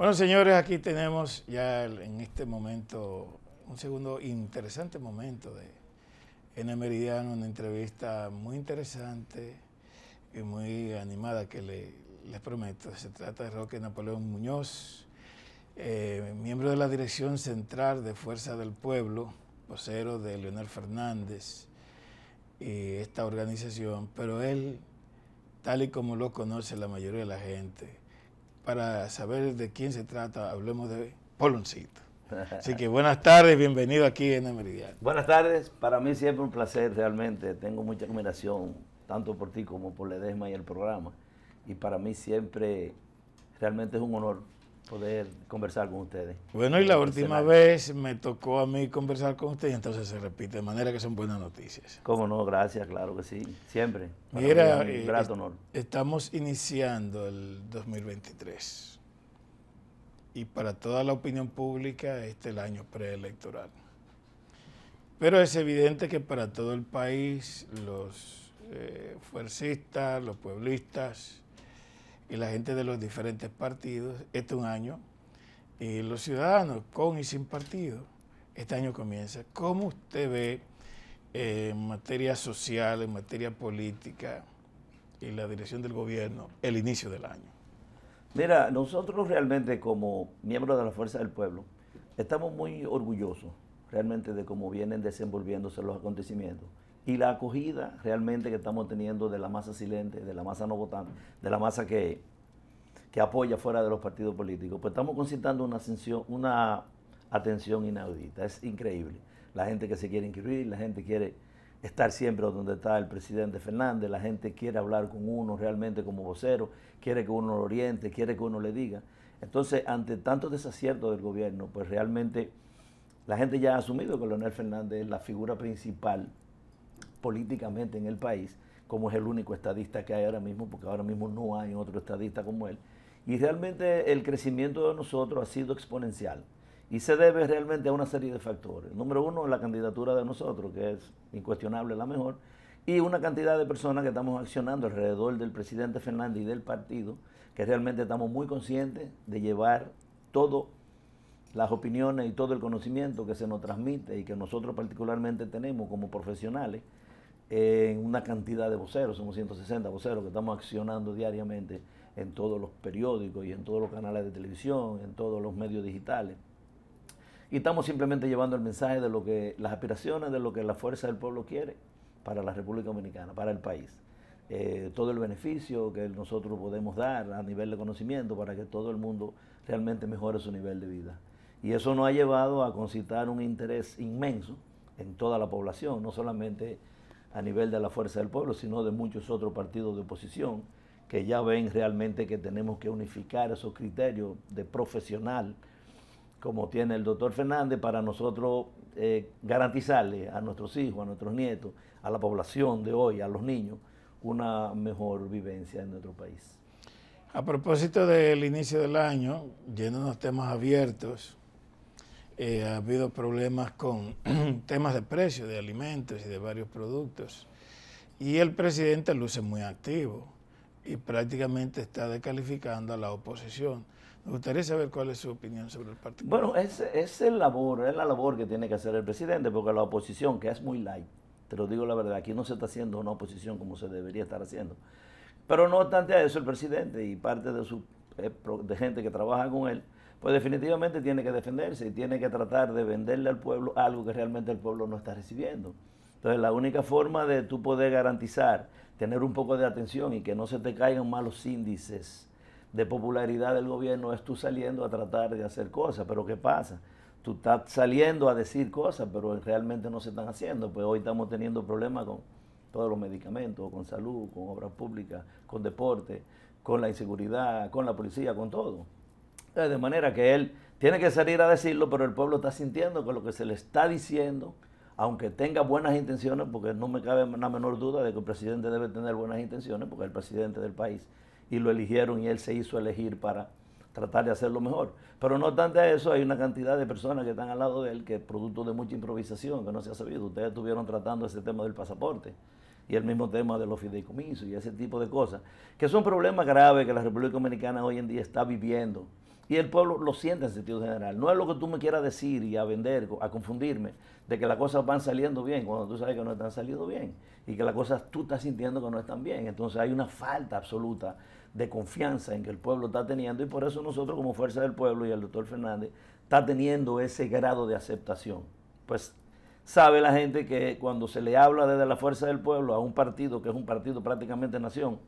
Bueno, señores, aquí tenemos ya en este momento, un segundo interesante momento de en el Meridiano, una entrevista muy interesante y muy animada que les prometo. Se trata de Roque Napoleón Muñoz, eh, miembro de la Dirección Central de Fuerza del Pueblo, vocero de Leonel Fernández y esta organización, pero él, tal y como lo conoce la mayoría de la gente, para saber de quién se trata, hablemos de Poloncito. Así que buenas tardes, bienvenido aquí en el Meridiano. Buenas tardes, para mí siempre un placer realmente, tengo mucha admiración tanto por ti como por Ledesma y el programa. Y para mí siempre realmente es un honor poder conversar con ustedes. Bueno, y la última vez me tocó a mí conversar con ustedes, entonces se repite, de manera que son buenas noticias. Cómo no, gracias, claro que sí, siempre. Mira, eh, honor. estamos iniciando el 2023 y para toda la opinión pública este es el año preelectoral. Pero es evidente que para todo el país, los eh, fuercistas, los pueblistas, y la gente de los diferentes partidos, este un año, y los ciudadanos con y sin partido, este año comienza. ¿Cómo usted ve eh, en materia social, en materia política y la dirección del gobierno el inicio del año? Mira, nosotros realmente como miembros de la Fuerza del Pueblo estamos muy orgullosos realmente de cómo vienen desenvolviéndose los acontecimientos y la acogida realmente que estamos teniendo de la masa silente, de la masa no votante, de la masa que, que apoya fuera de los partidos políticos, pues estamos concitando una, una atención inaudita. Es increíble. La gente que se quiere incluir, la gente quiere estar siempre donde está el presidente Fernández, la gente quiere hablar con uno realmente como vocero, quiere que uno lo oriente, quiere que uno le diga. Entonces, ante tanto desacierto del gobierno, pues realmente la gente ya ha asumido que Leonel Fernández es la figura principal políticamente en el país, como es el único estadista que hay ahora mismo, porque ahora mismo no hay otro estadista como él. Y realmente el crecimiento de nosotros ha sido exponencial. Y se debe realmente a una serie de factores. Número uno, la candidatura de nosotros, que es incuestionable la mejor, y una cantidad de personas que estamos accionando alrededor del presidente Fernández y del partido, que realmente estamos muy conscientes de llevar todas las opiniones y todo el conocimiento que se nos transmite y que nosotros particularmente tenemos como profesionales en una cantidad de voceros, somos 160 voceros que estamos accionando diariamente en todos los periódicos y en todos los canales de televisión, en todos los medios digitales. Y estamos simplemente llevando el mensaje de lo que las aspiraciones, de lo que la fuerza del pueblo quiere para la República Dominicana, para el país. Eh, todo el beneficio que nosotros podemos dar a nivel de conocimiento para que todo el mundo realmente mejore su nivel de vida. Y eso nos ha llevado a concitar un interés inmenso en toda la población, no solamente a nivel de la Fuerza del Pueblo, sino de muchos otros partidos de oposición que ya ven realmente que tenemos que unificar esos criterios de profesional, como tiene el doctor Fernández, para nosotros eh, garantizarle a nuestros hijos, a nuestros nietos, a la población de hoy, a los niños, una mejor vivencia en nuestro país. A propósito del inicio del año, lleno de temas abiertos, eh, ha habido problemas con temas de precios de alimentos y de varios productos. Y el presidente luce muy activo y prácticamente está descalificando a la oposición. Me gustaría saber cuál es su opinión sobre el partido. Bueno, es, es, el labor, es la labor que tiene que hacer el presidente, porque la oposición, que es muy light, te lo digo la verdad, aquí no se está haciendo una oposición como se debería estar haciendo. Pero no obstante a eso, el presidente y parte de, su, eh, de gente que trabaja con él, pues definitivamente tiene que defenderse y tiene que tratar de venderle al pueblo algo que realmente el pueblo no está recibiendo. Entonces la única forma de tú poder garantizar, tener un poco de atención y que no se te caigan malos índices de popularidad del gobierno es tú saliendo a tratar de hacer cosas. Pero ¿qué pasa? Tú estás saliendo a decir cosas, pero realmente no se están haciendo. Pues hoy estamos teniendo problemas con todos los medicamentos, con salud, con obras públicas, con deporte, con la inseguridad, con la policía, con todo. Eh, de manera que él tiene que salir a decirlo, pero el pueblo está sintiendo que lo que se le está diciendo, aunque tenga buenas intenciones, porque no me cabe la menor duda de que el presidente debe tener buenas intenciones, porque es el presidente del país y lo eligieron y él se hizo elegir para tratar de hacerlo mejor. Pero no obstante eso, hay una cantidad de personas que están al lado de él que es producto de mucha improvisación, que no se ha sabido. Ustedes estuvieron tratando ese tema del pasaporte y el mismo tema de los fideicomisos y ese tipo de cosas, que son problema grave que la República Dominicana hoy en día está viviendo y el pueblo lo siente en sentido general. No es lo que tú me quieras decir y a vender, a confundirme, de que las cosas van saliendo bien, cuando tú sabes que no están saliendo bien. Y que las cosas tú estás sintiendo que no están bien. Entonces hay una falta absoluta de confianza en que el pueblo está teniendo. Y por eso nosotros como Fuerza del Pueblo y el doctor Fernández está teniendo ese grado de aceptación. Pues sabe la gente que cuando se le habla desde la Fuerza del Pueblo a un partido que es un partido prácticamente nación,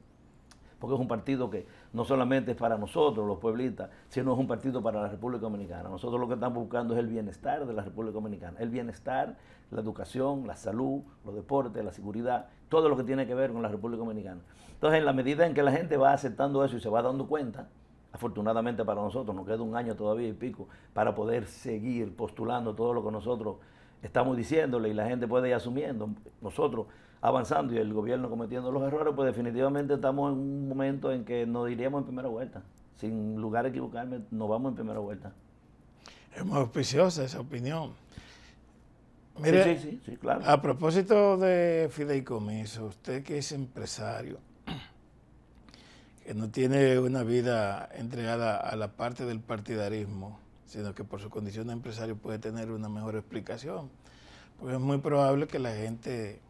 porque es un partido que no solamente es para nosotros, los pueblitas, sino es un partido para la República Dominicana. Nosotros lo que estamos buscando es el bienestar de la República Dominicana, el bienestar, la educación, la salud, los deportes, la seguridad, todo lo que tiene que ver con la República Dominicana. Entonces, en la medida en que la gente va aceptando eso y se va dando cuenta, afortunadamente para nosotros, nos queda un año todavía y pico para poder seguir postulando todo lo que nosotros estamos diciéndole y la gente puede ir asumiendo. Nosotros avanzando y el gobierno cometiendo los errores, pues definitivamente estamos en un momento en que nos iríamos en primera vuelta. Sin lugar a equivocarme, nos vamos en primera vuelta. Es muy auspiciosa esa opinión. Mire, sí, sí, sí, claro. a propósito de fideicomiso, usted que es empresario, que no tiene una vida entregada a la parte del partidarismo, sino que por su condición de empresario puede tener una mejor explicación, pues es muy probable que la gente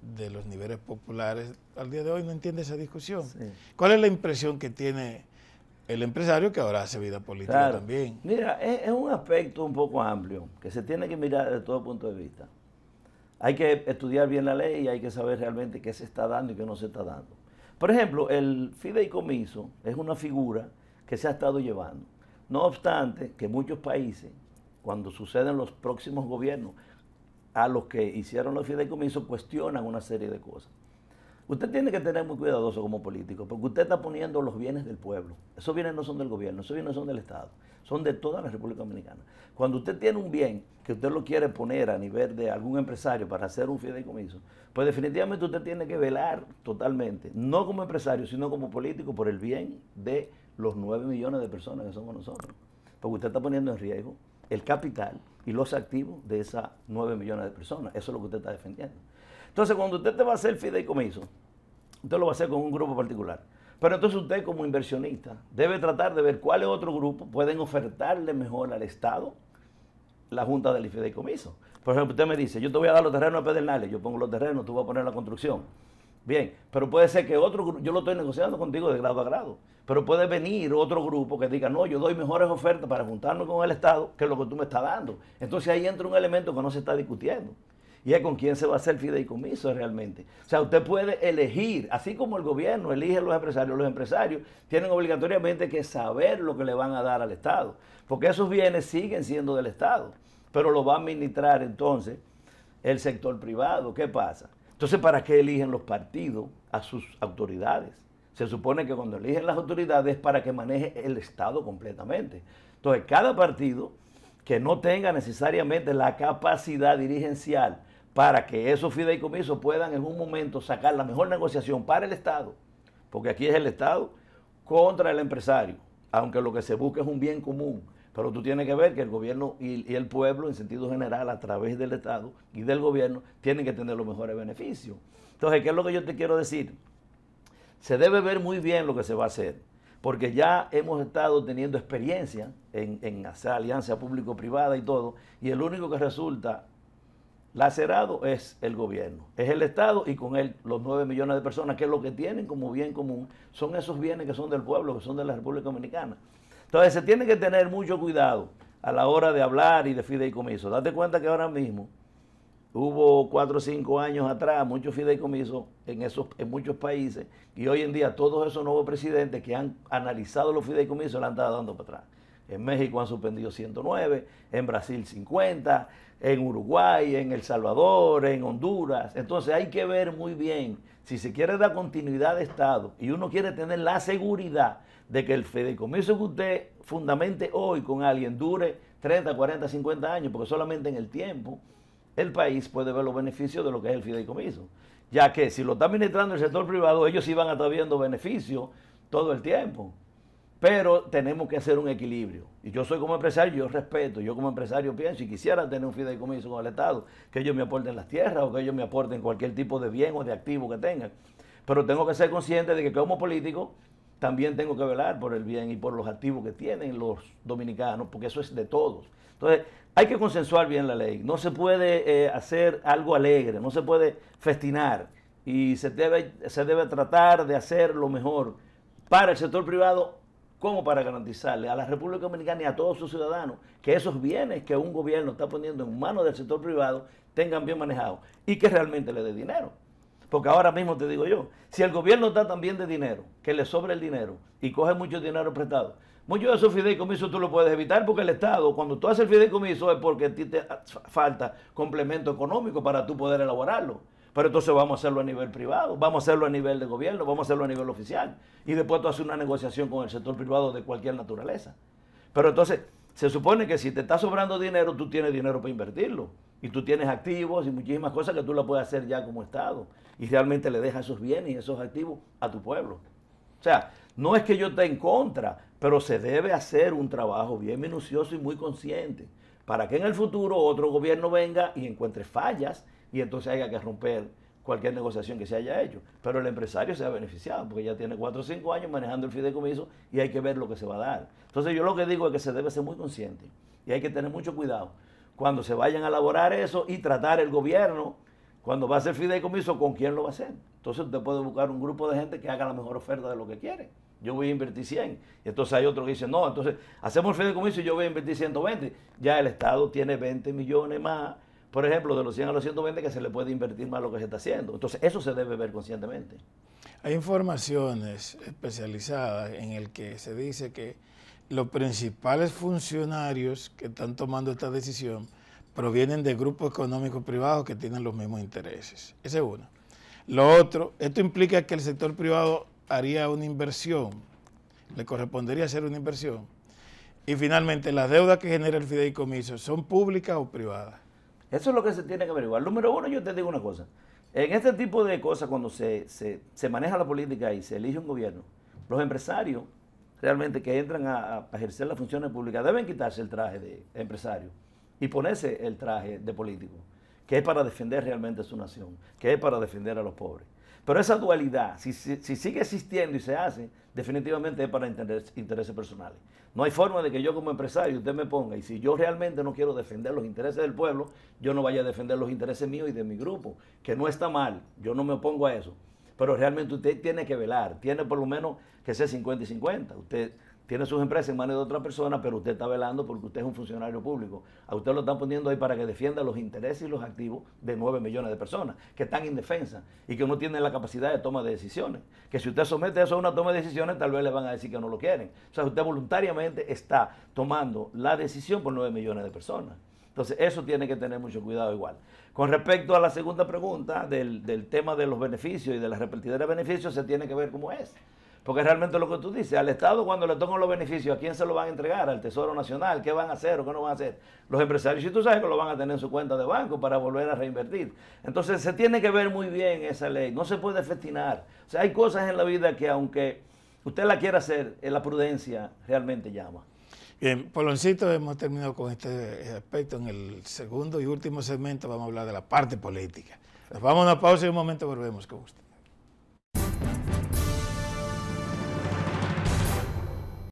de los niveles populares, al día de hoy no entiende esa discusión. ¿Cuál es la impresión que tiene el empresario que ahora hace vida política también? Mira, es, es, un aspecto un poco amplio, que se tiene que mirar desde todo punto de vista. Hay que estudiar bien la ley y hay que saber realmente qué se está dando y qué no se está dando. Por ejemplo, el fideicomiso es una figura que se ha estado llevando. No obstante, que muchos países, cuando suceden los próximos gobiernos, a los que hicieron los fideicomisos cuestionan una serie de cosas. Usted tiene que tener muy cuidadoso como político, porque usted está poniendo los bienes del pueblo. Esos bienes no son del gobierno, esos bienes no son del Estado, son de toda la República Dominicana. Cuando usted tiene un bien que usted lo quiere poner a nivel de algún empresario para hacer un fideicomiso, pues definitivamente usted tiene que velar totalmente, no como empresario, sino como político, por el bien de los 9 millones de personas que somos nosotros. Porque usted está poniendo en riesgo el capital y los activos de esas 9 millones de personas. Eso es lo que usted está defendiendo. Entonces, cuando usted te va a hacer el fideicomiso, usted lo va a hacer con un grupo particular. Pero entonces usted como inversionista debe tratar de ver cuál cuáles otros grupos pueden ofertarle mejor al Estado la Junta del Fideicomiso. Por ejemplo, usted me dice, yo te voy a dar los terrenos a Pedernales, yo pongo los terrenos, tú vas a poner la construcción. Bien, pero puede ser que otro grupo, yo lo estoy negociando contigo de grado a grado, pero puede venir otro grupo que diga, no, yo doy mejores ofertas para juntarnos con el Estado que lo que tú me estás dando. Entonces ahí entra un elemento que no se está discutiendo y es con quién se va a hacer el fideicomiso realmente. O sea, usted puede elegir, así como el gobierno elige a los empresarios, los empresarios tienen obligatoriamente que saber lo que le van a dar al Estado, porque esos bienes siguen siendo del Estado, pero lo va a administrar entonces el sector privado. ¿Qué pasa? Entonces, ¿para qué eligen los partidos a sus autoridades? Se supone que cuando eligen las autoridades es para que maneje el Estado completamente. Entonces, cada partido que no tenga necesariamente la capacidad dirigencial para que esos fideicomisos puedan en un momento sacar la mejor negociación para el Estado, porque aquí es el Estado contra el empresario, aunque lo que se busca es un bien común, pero tú tienes que ver que el gobierno y, el pueblo, en sentido general, a través del Estado y del gobierno, tienen que tener los mejores beneficios. Entonces, ¿qué es lo que yo te quiero decir? Se debe ver muy bien lo que se va a hacer, porque ya hemos estado teniendo experiencia en, hacer alianza público-privada y todo, y el único que resulta lacerado es el gobierno, es el Estado y con él los nueve millones de personas que es lo que tienen como bien común son esos bienes que son del pueblo, que son de la República Dominicana. Entonces se tiene que tener mucho cuidado a la hora de hablar y de fideicomiso. Date cuenta que ahora mismo hubo cuatro o cinco años atrás muchos fideicomisos en, esos, en muchos países y hoy en día todos esos nuevos presidentes que han analizado los fideicomisos le han estado dando para atrás. En México han suspendido 109, en Brasil 50, en Uruguay, en El Salvador, en Honduras. Entonces hay que ver muy bien si se quiere dar continuidad de Estado y uno quiere tener la seguridad de que el fideicomiso que usted fundamente hoy con alguien dure 30, 40, 50 años, porque solamente en el tiempo el país puede ver los beneficios de lo que es el fideicomiso. Ya que si lo está administrando el sector privado, ellos sí van a estar viendo beneficios todo el tiempo. Pero tenemos que hacer un equilibrio. Y yo soy como empresario, yo respeto, yo como empresario pienso y quisiera tener un fideicomiso con el Estado, que ellos me aporten las tierras o que ellos me aporten cualquier tipo de bien o de activo que tengan. Pero tengo que ser consciente de que como político también tengo que velar por el bien y por los activos que tienen los dominicanos, porque eso es de todos. Entonces, hay que consensuar bien la ley. No se puede eh, hacer algo alegre, no se puede festinar. Y se debe, se debe tratar de hacer lo mejor para el sector privado ¿Cómo para garantizarle a la República Dominicana y a todos sus ciudadanos que esos bienes que un gobierno está poniendo en manos del sector privado tengan bien manejados y que realmente le dé dinero. Porque ahora mismo te digo yo, si el gobierno está también de dinero, que le sobra el dinero y coge mucho dinero prestado, mucho de esos fideicomisos tú lo puedes evitar porque el Estado, cuando tú haces el fideicomiso es porque a ti te falta complemento económico para tú poder elaborarlo. Pero entonces vamos a hacerlo a nivel privado, vamos a hacerlo a nivel de gobierno, vamos a hacerlo a nivel oficial. Y después tú haces una negociación con el sector privado de cualquier naturaleza. Pero entonces, se supone que si te está sobrando dinero, tú tienes dinero para invertirlo. Y tú tienes activos y muchísimas cosas que tú las puedes hacer ya como Estado. Y realmente le dejas esos bienes y esos activos a tu pueblo. O sea, no es que yo esté en contra, pero se debe hacer un trabajo bien minucioso y muy consciente para que en el futuro otro gobierno venga y encuentre fallas y entonces haya que romper cualquier negociación que se haya hecho. Pero el empresario se ha beneficiado porque ya tiene cuatro o cinco años manejando el fideicomiso y hay que ver lo que se va a dar. Entonces yo lo que digo es que se debe ser muy consciente y hay que tener mucho cuidado cuando se vayan a elaborar eso y tratar el gobierno cuando va a hacer fideicomiso con quién lo va a hacer. Entonces usted puede buscar un grupo de gente que haga la mejor oferta de lo que quiere. Yo voy a invertir 100. Y entonces hay otro que dice, no, entonces hacemos el fideicomiso y yo voy a invertir 120. Ya el Estado tiene 20 millones más por ejemplo, de los 100 a los 120 que se le puede invertir más lo que se está haciendo. Entonces, eso se debe ver conscientemente. Hay informaciones especializadas en el que se dice que los principales funcionarios que están tomando esta decisión provienen de grupos económicos privados que tienen los mismos intereses. Ese es uno. Lo otro, esto implica que el sector privado haría una inversión, le correspondería hacer una inversión. Y finalmente, las deudas que genera el fideicomiso, ¿son públicas o privadas? Eso es lo que se tiene que averiguar. Número uno, yo te digo una cosa. En este tipo de cosas, cuando se, maneja la política y se elige un gobierno, los empresarios realmente que entran a, a ejercer las funciones públicas deben quitarse el traje de empresario y ponerse el traje de político, que es para defender realmente a su nación, que es para defender a los pobres. Pero esa dualidad, si, sigue existiendo y se hace, definitivamente es para intereses, personales. No hay forma de que yo como empresario usted me ponga y si yo realmente no quiero defender los intereses del pueblo, yo no vaya a defender los intereses míos y de mi grupo, que no está mal, yo no me opongo a eso. Pero realmente usted tiene que velar, tiene por lo menos que ser 50 y 50. Usted tiene sus empresas en manos de otra persona, pero usted está velando porque usted es un funcionario público. A usted lo están poniendo ahí para que defienda los intereses y los activos de 9 millones de personas que están indefensas y que no tienen la capacidad de toma de decisiones. Que si usted somete eso a una toma de decisiones, tal vez le van a decir que no lo quieren. O sea, usted voluntariamente está tomando la decisión por 9 millones de personas. Entonces, eso tiene que tener mucho cuidado igual. Con respecto a la segunda pregunta del, tema de los beneficios y de la repartidera de beneficios, se tiene que ver cómo es. Porque realmente lo que tú dices, al Estado cuando le toman los beneficios, ¿a quién se lo van a entregar? ¿Al Tesoro Nacional? ¿Qué van a hacer o qué no van a hacer? Los empresarios, si tú sabes que lo van a tener en su cuenta de banco para volver a reinvertir. Entonces se tiene que ver muy bien esa ley, no se puede festinar. O sea, hay cosas en la vida que aunque usted la quiera hacer, eh, la prudencia realmente llama. Bien, Poloncito, hemos terminado con este eh, aspecto. En el segundo y último segmento vamos a hablar de la parte política. Nos vamos a una pausa y un momento volvemos con usted.